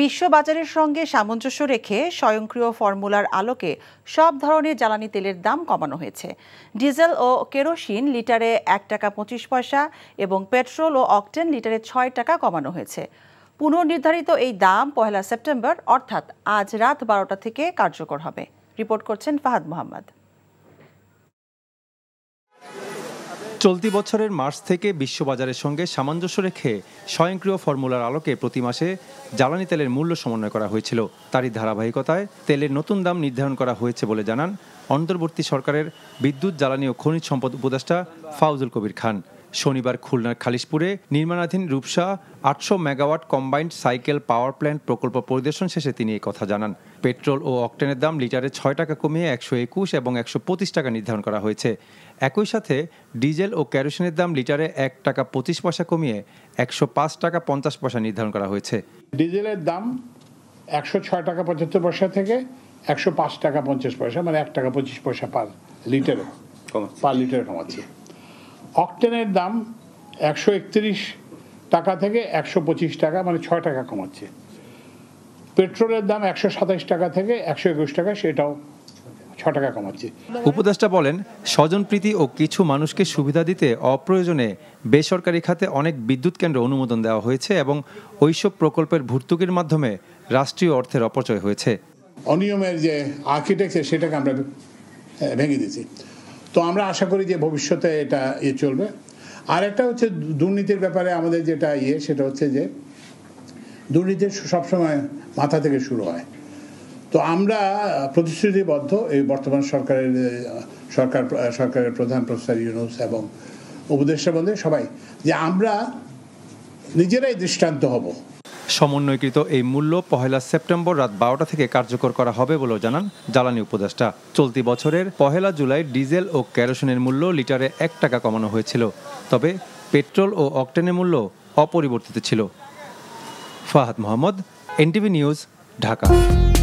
বিশ্ববাজারের সঙ্গে সামঞ্জস্য রেখে স্বয়ংক্রিয় ফর্মুলার আলোকে সব ধরনের জ্বালানি তেলের দাম কমানো হয়েছে ডিজেল ও কেরোসিন লিটারে এক টাকা পঁচিশ পয়সা এবং পেট্রোল ও অকটেন লিটারে ছয় টাকা কমানো হয়েছে পুনর্নির্ধারিত এই দাম পহেলা সেপ্টেম্বর অর্থাৎ আজ রাত বারোটা থেকে কার্যকর হবে রিপোর্ট করছেন ফাহাদ মোহাম্মদ চলতি বছরের মার্চ থেকে বিশ্ববাজারের সঙ্গে সামঞ্জস্য রেখে স্বয়ংক্রিয় ফর্মুলার আলোকে প্রতি মাসে জ্বালানি তেলের মূল্য সমন্বয় করা হয়েছিল তারই ধারাবাহিকতায় তেলের নতুন দাম নির্ধারণ করা হয়েছে বলে জানান অন্তর্বর্তী সরকারের বিদ্যুৎ জ্বালানি ও খনিজ সম্পদ উপদেষ্টা ফাউজুল কবির খান শনিবার খুলনার খালিশপুরে নির্মাণাধীন রূপসা আটশো megawatt combined cycle power plant প্রকল্প পরিদর্শন শেষে তিনি এই কথা জানান পেট্রোল ও অক্টেনের দাম লিটারে ছয় টাকা কমিয়ে একশো একুশ এবং একশো পঁচিশ টাকা নির্ধারণ করা হয়েছে একই সাথে ডিজেল ও ক্যারোসিনের দাম লিটারে এক টাকা পঁচিশ পয়সা কমিয়ে একশো পাঁচ টাকা পঞ্চাশ পয়সা নির্ধারণ করা হয়েছে ডিজেলের দাম একশো ছয় টাকা পঁচাত্তর পয়সা থেকে একশো পাঁচ টাকা পঞ্চাশ পয়সা মানে এক টাকা পঁচিশ পয়সা পার লিটারে পার লিটারে কমাচ্ছে অকটেনের দাম একশো একত্রিশ টাকা থেকে একশো পঁচিশ টাকা মানে ছয় টাকা কমাচ্ছে পেট্রোলের দাম একশো সাতাইশ টাকা থেকে একশো একুশ টাকা সেটাও ছ টাকা কমাচ্ছে উপদেষ্টা বলেন স্বজনপ্রীতি ও কিছু মানুষকে সুবিধা দিতে অপ্রয়োজনে বেসরকারি খাতে অনেক বিদ্যুৎ কেন্দ্র অনুমোদন দেওয়া হয়েছে এবং ওইসব প্রকল্পের ভর্তুকির মাধ্যমে রাষ্ট্রীয় অর্থের অপচয় হয়েছে অনিয়মের যে আর্কিটেকচার সেটাকে আমরা ভেঙে দিয়েছি তো আমরা আশা করি যে ভবিষ্যতে এটা ইয়ে চলবে আর একটা হচ্ছে দুর্নীতির ব্যাপারে আমাদের যেটা ইয়ে সেটা হচ্ছে যে দুর্নীতি সবসময় মাথা থেকে শুরু হয় তো আমরা প্রতিশ্রুতিবদ্ধ এই বর্তমান সরকারের সরকার সরকারের প্রধান প্রফেসর ইউনুস এবং উপদেষ্টা বন্ধু সবাই যে আমরা নিজেরাই দৃষ্টান্ত হব সমন্বয়কৃত এই মূল্য পহেলা সেপ্টেম্বর রাত বারোটা থেকে কার্যকর করা হবে বলেও জানান জ্বালানি উপদেষ্টা চলতি বছরের পহেলা জুলাই ডিজেল ও ক্যারোসিনের মূল্য লিটারে এক টাকা কমানো হয়েছিল তবে পেট্রোল ও অকটেনের মূল্য অপরিবর্তিত ছিল ফাহাদ মোহাম্মদ এনটিভি নিউজ ঢাকা